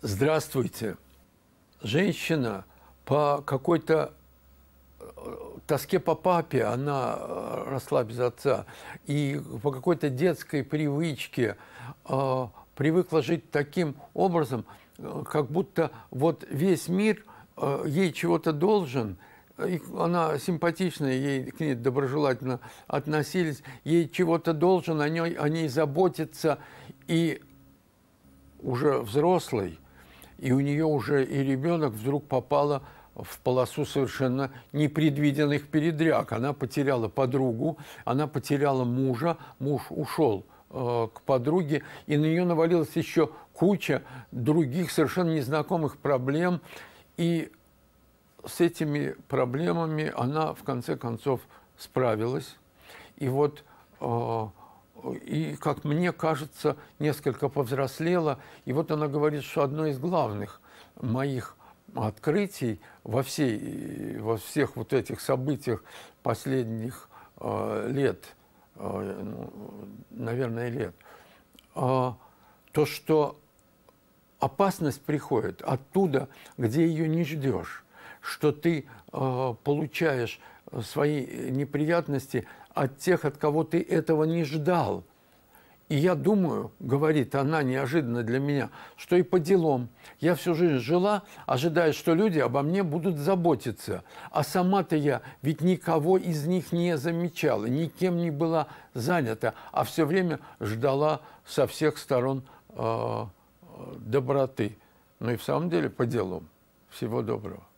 здравствуйте, женщина по какой-то э, тоске по папе она э, росла без отца, и по какой-то детской привычке э, привыкла жить таким образом, э, как будто вот весь мир э, ей чего-то должен, и она симпатичная, ей к ней доброжелательно относились, ей чего-то должен, о ней, о ней заботиться, и уже взрослый – и у нее уже и ребенок вдруг попала в полосу совершенно непредвиденных передряг. Она потеряла подругу, она потеряла мужа, муж ушел э, к подруге, и на нее навалилась еще куча других совершенно незнакомых проблем, и с этими проблемами она в конце концов справилась. И вот э, и, как мне кажется, несколько повзрослела. И вот она говорит, что одно из главных моих открытий во, всей, во всех вот этих событиях последних э, лет, э, ну, наверное, лет, э, то, что опасность приходит оттуда, где ее не ждешь, что ты э, получаешь свои э, неприятности от тех, от кого ты этого не ждал. И я думаю, говорит она неожиданно для меня, что и по делам. Я всю жизнь жила, ожидая, что люди обо мне будут заботиться. А сама-то я ведь никого из них не замечала, никем не была занята, а все время ждала со всех сторон э, э, доброты. Ну и в самом деле по делам. Всего доброго.